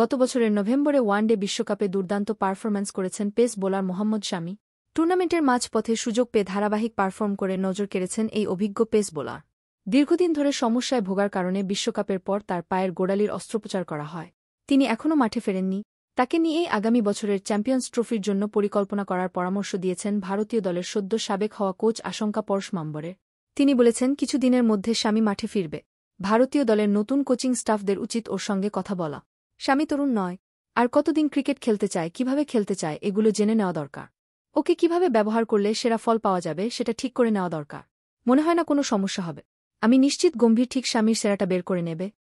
গত বছরের নভেম্বরে ওয়ানডে বিশ্বকাপে দুর্দান্ত পারফরম্যান্স করেছেন পেস বোলার মোহাম্মদ শামী টুর্নামেন্টের মাঝপথে সুযোগ পেয়ে ধারাবাহিক পারফর্ম করে নজর কেড়েছেন এই অভিজ্ঞ পেস বোলার দীর্ঘদিন ধরে সমস্যায় ভোগার কারণে বিশ্বকাপের পর তার পায়ের গোড়ালির অস্ত্রোপচার করা হয় তিনি এখনও মাঠে ফেরেননি তাকে নিয়েই আগামী বছরের চ্যাম্পিয়ন্স ট্রফির জন্য পরিকল্পনা করার পরামর্শ দিয়েছেন ভারতীয় দলের সদ্য সাবেক হওয়া কোচ আশঙ্কা পরশ মাম্বরের তিনি বলেছেন কিছুদিনের মধ্যে স্বামী মাঠে ফিরবে ভারতীয় দলের নতুন কোচিং স্টাফদের উচিত ওর সঙ্গে কথা বলা স্বামী তরুণ নয় আর কতদিন ক্রিকেট খেলতে চায় কিভাবে খেলতে চায় এগুলো জেনে নেওয়া দরকার ওকে কিভাবে ব্যবহার করলে সেরা ফল পাওয়া যাবে সেটা ঠিক করে নেওয়া দরকার মনে হয় না কোনো সমস্যা হবে আমি নিশ্চিত গম্ভীর ঠিক স্বামীর সেরাটা বের করে নেবে